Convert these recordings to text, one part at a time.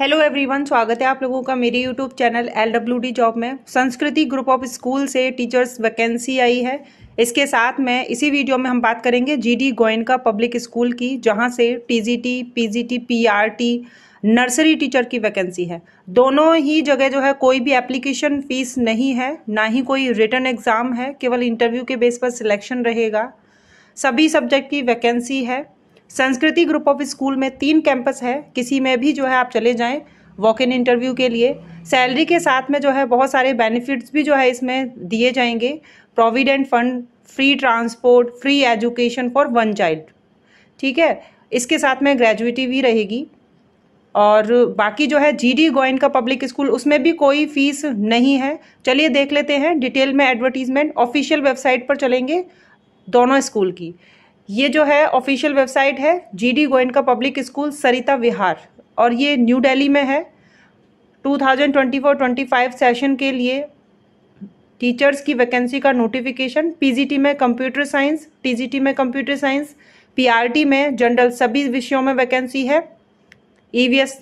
hello everyone स्वागत है आप लोगों का मेरे YouTube channel L W D job में संस्कृति ग्रुप ऑफ स्कूल से टीचर्स वैकेंसी आई है इसके साथ में इसी वीडियो में हम बात करेंगे GD Goenka public school की जहां से TGT PGT PRT nursery teacher की वैकेंसी है दोनों ही जगह जो है कोई भी एप्लीकेशन फीस नहीं है ना ही कोई रिटर्न एग्ज़ाम है केवल इंटरव्यू के बेस पर सिलेक्शन रहेगा सभी सब्जेक्ट की वैकेंसी है संस्कृति ग्रुप ऑफ स्कूल में तीन कैंपस है किसी में भी जो है आप चले जाएं वॉक इन इंटरव्यू के लिए सैलरी के साथ में जो है बहुत सारे बेनिफिट्स भी जो है इसमें दिए जाएंगे provident fund free transport free education for one child ठीक है इसके साथ में ग्रेजुएटी भी रहेगी और बाकी जो है G D Goenka public school उसमें भी कोई फीस नहीं है चलिए देख लेते हैं डिटेल में एडवर्टीजमेंट ऑफिशियल वेबसाइट पर चलेंगे दोनों स्कूल की ये जो है ऑफिशियल वेबसाइट है G D Goenka public school Sarita Vihar और ये न्यू दिल्ली में है 2024-25 सेशन के लिए टीचर्स की वैकेंसी का नोटिफिकेशन पीजीटी में कंप्यूटर साइंस टीजीटी में कंप्यूटर साइंस पीआरटी में जनरल सभी विषयों में वैकेंसी है ईवीएस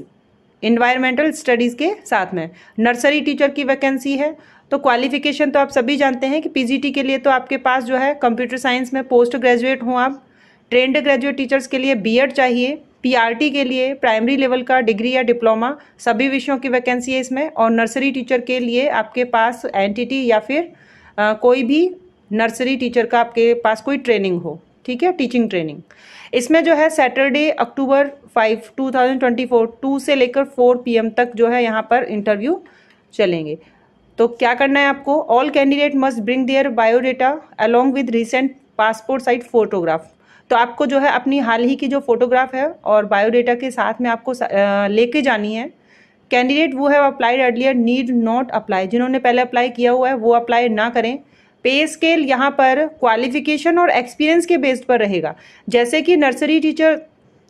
इन्वायरमेंटल स्टडीज़ के साथ में नर्सरी टीचर की वैकेंसी है तो क्वालिफिकेशन तो आप सभी जानते हैं कि पीजीटी के लिए तो आपके पास जो है कंप्यूटर साइंस में पोस्ट ग्रेजुएट हों आप ट्रेंड ग्रेजुएट टीचर्स के लिए बीएड चाहिए पीआरटी के लिए प्राइमरी लेवल का डिग्री या डिप्लोमा सभी विषयों की वैकेंसी है इसमें और नर्सरी टीचर के लिए आपके पास एनटीटी या फिर आ, कोई भी नर्सरी टीचर का आपके पास कोई ट्रेनिंग हो ठीक है टीचिंग ट्रेनिंग इसमें जो है Saturday October five two thousand twenty four two से लेकर फोर पीएम तक जो है यहाँ पर इंटरव्यू चलेंगे तो क्या करना है आपको all candidate must bring their biodata along with recent passport size photograph तो आपको जो है अपनी हाल ही की जो फोटोग्राफ है और बायोडेटा के साथ में आपको लेके जानी है कैंडिडेट वो है applied earlier need not apply जिन्होंने पहले अप्लाई किया हुआ है वो अप्लाई ना करें पे स्केल यहाँ पर क्वालिफिकेशन और एक्सपीरियंस के बेस्ड पर रहेगा जैसे कि नर्सरी टीचर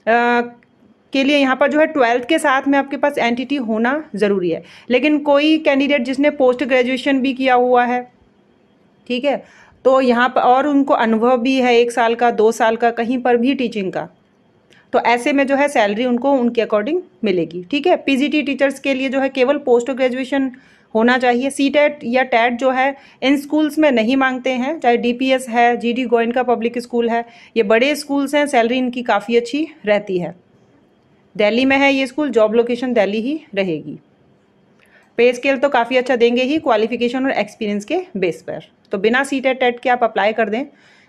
के लिए यहाँ पर जो है ट्वेल्थ के साथ में आपके पास एंटिटी होना ज़रूरी है लेकिन कोई कैंडिडेट जिसने पोस्ट ग्रेजुएशन भी किया हुआ है ठीक है तो यहाँ पर और उनको अनुभव भी है एक साल का दो साल का कहीं पर भी टीचिंग का तो ऐसे में जो है सैलरी उनको उनके अकॉर्डिंग मिलेगी ठीक है पीजीटी टीचर्स के लिए जो है केवल पोस्ट ग्रेजुएशन होना चाहिए सी टेट e या टैट e जो है इन स्कूल्स में नहीं मांगते हैं चाहे डीपीएस है जीडी डी का पब्लिक स्कूल है ये बड़े स्कूल्स हैं सैलरी इनकी काफ़ी अच्छी रहती है दिल्ली में है ये स्कूल जॉब लोकेशन दिल्ली ही रहेगी पे स्केल तो काफ़ी अच्छा देंगे ही क्वालिफिकेशन और एक्सपीरियंस के बेस पर तो बिना सीट एट टेट के आप अप्लाई कर दें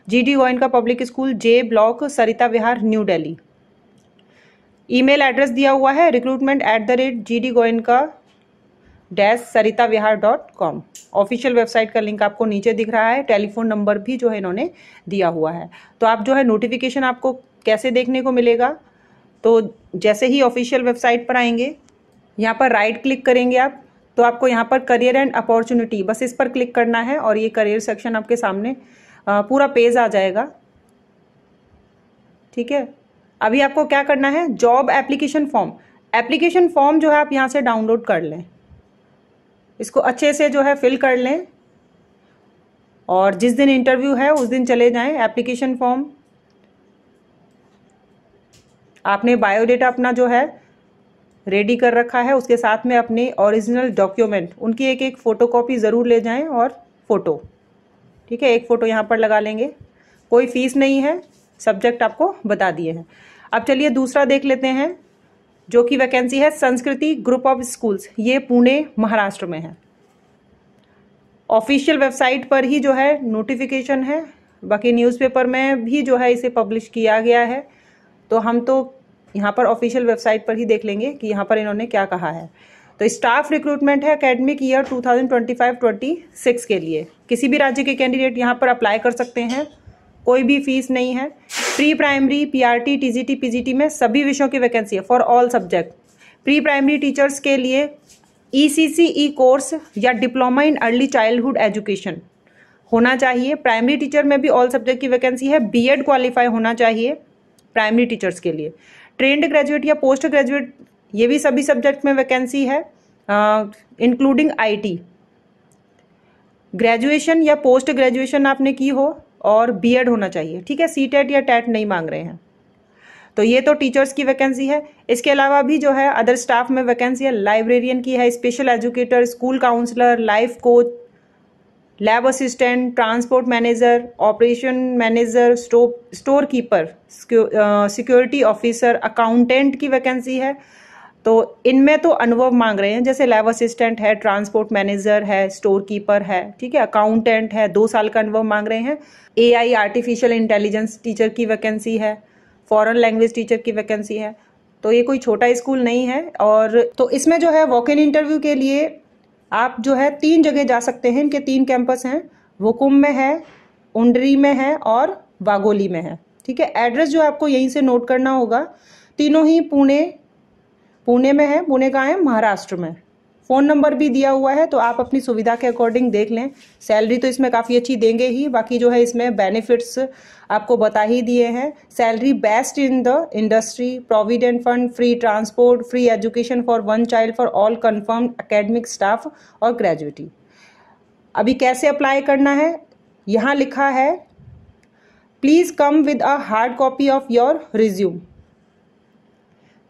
G D Goenka public school J block Sarita Vihar new Delhi email address दिया हुआ है recruitment at the rate G D Goenka dash Sarita Vihar dot com official website का लिंक आपको नीचे दिख रहा है टेलीफोन नंबर भी जो है इन्होंने दिया हुआ है तो आप जो है नोटिफिकेशन आपको कैसे देखने को मिलेगा तो जैसे ही ऑफिशियल वेबसाइट पर आएंगे यहाँ पर राइट क्लिक करेंगे आप तो आपको यहाँ पर करियर एंड अपॉर्चुनिटी बस इस पर क्लिक करना है और ये करियर सेक्शन आपके सामने पूरा पेज आ जाएगा ठीक है अभी आपको क्या करना है job application form application form जो है आप यहाँ से डाउनलोड कर लें इसको अच्छे से जो है फिल कर लें और जिस दिन इंटरव्यू है उस दिन चले जाएं एप्लीकेशन फॉर्म आपने बायोडेटा अपना जो है रेडी कर रखा है उसके साथ में अपने ओरिजिनल डॉक्यूमेंट उनकी एक एक फ़ोटोकॉपी ज़रूर ले जाएं और फ़ोटो ठीक है एक फ़ोटो यहाँ पर लगा लेंगे कोई फीस नहीं है सब्जेक्ट आपको बता दिए हैं अब चलिए दूसरा देख लेते हैं जो कि वैकेंसी है संस्कृति ग्रुप ऑफ स्कूल्स ये पुणे महाराष्ट्र में है ऑफिशियल वेबसाइट पर ही जो है नोटिफिकेशन है बाकी न्यूज़पेपर में भी जो है इसे पब्लिश किया गया है तो हम तो यहाँ पर ऑफिशियल वेबसाइट पर ही देख लेंगे कि यहाँ पर इन्होंने क्या कहा है तो स्टाफ रिक्रूटमेंट है अकेडमिक ईयर 2025-26 के लिए किसी भी राज्य के कैंडिडेट यहाँ पर अप्लाई कर सकते हैं कोई भी फीस नहीं है pre primary PRT TGT PGT में सभी विषयों की वैकेंसी है for all subject pre primary teachers के लिए ई ई कोर्स या diploma in early childhood education होना चाहिए प्राइमरी टीचर में भी ऑल सब्जेक्ट की वैकेंसी है बीएड क्वालिफाई होना चाहिए प्राइमरी टीचर्स के लिए ट्रेंड ग्रेजुएट या पोस्ट ग्रेजुएट ये भी सभी सब्जेक्ट में वैकेंसी है इंक्लूडिंग आईटी ग्रेजुएशन या पोस्ट ग्रेजुएशन आपने की हो और बीएड होना चाहिए ठीक है सी टेट या टेट नहीं मांग रहे हैं तो ये तो टीचर्स की वैकेंसी है इसके अलावा भी जो है अदर स्टाफ में वैकेंसी है लाइब्रेरियन की है special educator school counsellor life coach lab assistant transport manager operation manager store keeper security officer accountant की वैकेंसी है तो इनमें तो अनुभव मांग रहे हैं जैसे लैब असिस्टेंट है ट्रांसपोर्ट मैनेजर है स्टोर कीपर है ठीक है अकाउंटेंट है दो साल का अनुभव मांग रहे हैं आई आर्टिफिशियल इंटेलिजेंस टीचर की वैकेंसी है फॉरेन लैंग्वेज टीचर की वैकेंसी है तो ये कोई छोटा स्कूल नहीं है और तो इसमें जो है वॉक इन इंटरव्यू के लिए आप जो है तीन जगह जा सकते हैं इनके तीन कैंपस हैं वकुम में है उंडरी में है और बागोली में है ठीक है एड्रेस जो आपको यहीं से नोट करना होगा तीनों ही पुणे पुणे में है पुणे कहाँ है महाराष्ट्र में फ़ोन नंबर भी दिया हुआ है तो आप अपनी सुविधा के अकॉर्डिंग देख लें सैलरी तो इसमें काफ़ी अच्छी देंगे ही बाकी जो है इसमें बेनिफिट्स आपको बता ही दिए हैं salary best in the industry provident fund free transport free education for one child for all confirm academic staff और ग्रेजुएटी अभी कैसे अप्लाई करना है यहाँ लिखा है please come with a hard copy of your resume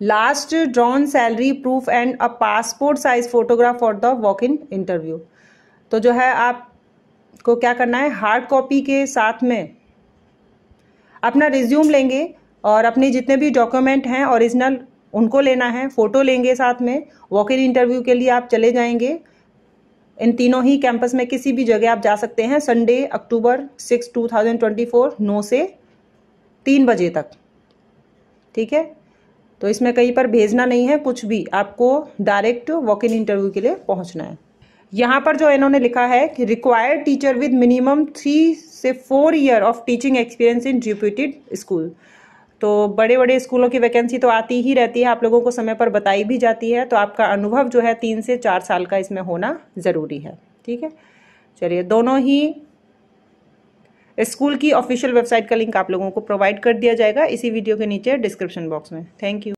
last drawn salary proof and a passport size photograph for the walk in interview तो जो है आपको क्या करना है हार्ड कॉपी के साथ में अपना रिज्यूम लेंगे और अपने जितने भी डॉक्यूमेंट हैं ओरिजिनल उनको लेना है फ़ोटो लेंगे साथ में वॉक इन इंटरव्यू के लिए आप चले जाएंगे इन तीनों ही कैंपस में किसी भी जगह आप जा सकते हैं Sunday October six two thousand twenty four नौ से तीन बजे तक ठीक है तो इसमें कहीं पर भेजना नहीं है कुछ भी आपको डायरेक्ट वॉक इन इंटरव्यू के लिए पहुंचना है यहाँ पर जो इन्होंने लिखा है कि required teacher with minimum three से four year of teaching experience in reputed school तो बड़े बड़े स्कूलों की वैकेंसी तो आती ही रहती है आप लोगों को समय पर बताई भी जाती है तो आपका अनुभव जो है तीन से चार साल का इसमें होना ज़रूरी है ठीक है चलिए दोनों ही स्कूल की ऑफिशियल वेबसाइट का लिंक आप लोगों को प्रोवाइड कर दिया जाएगा इसी वीडियो के नीचे डिस्क्रिप्शन बॉक्स में थैंक यू